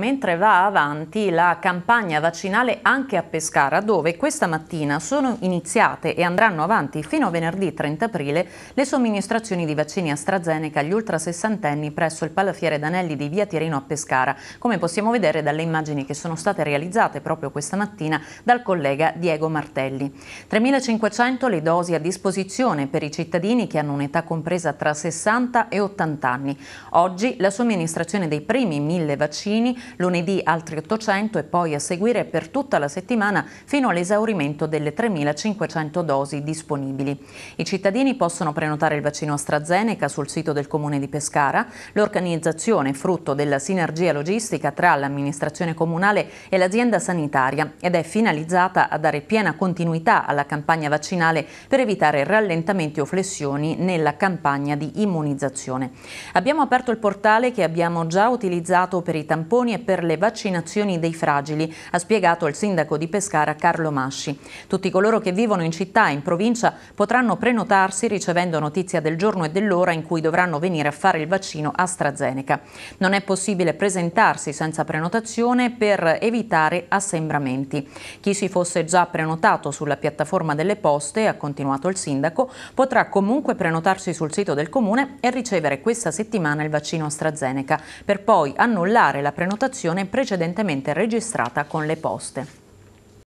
mentre va avanti la campagna vaccinale anche a Pescara dove questa mattina sono iniziate e andranno avanti fino a venerdì 30 aprile le somministrazioni di vaccini AstraZeneca agli ultrasessantenni presso il palafiere Danelli di via Tirino a Pescara, come possiamo vedere dalle immagini che sono state realizzate proprio questa mattina dal collega Diego Martelli. 3.500 le dosi a disposizione per i cittadini che hanno un'età compresa tra 60 e 80 anni. Oggi la somministrazione dei primi 1.000 vaccini lunedì altri 800 e poi a seguire per tutta la settimana fino all'esaurimento delle 3.500 dosi disponibili. I cittadini possono prenotare il vaccino AstraZeneca sul sito del Comune di Pescara. L'organizzazione è frutto della sinergia logistica tra l'amministrazione comunale e l'azienda sanitaria ed è finalizzata a dare piena continuità alla campagna vaccinale per evitare rallentamenti o flessioni nella campagna di immunizzazione. Abbiamo aperto il portale che abbiamo già utilizzato per i tamponi e per le vaccinazioni dei fragili, ha spiegato il sindaco di Pescara Carlo Masci. Tutti coloro che vivono in città e in provincia potranno prenotarsi ricevendo notizia del giorno e dell'ora in cui dovranno venire a fare il vaccino AstraZeneca. Non è possibile presentarsi senza prenotazione per evitare assembramenti. Chi si fosse già prenotato sulla piattaforma delle poste, ha continuato il sindaco, potrà comunque prenotarsi sul sito del comune e ricevere questa settimana il vaccino AstraZeneca, per poi annullare la prenotazione transazione precedentemente registrata con le poste.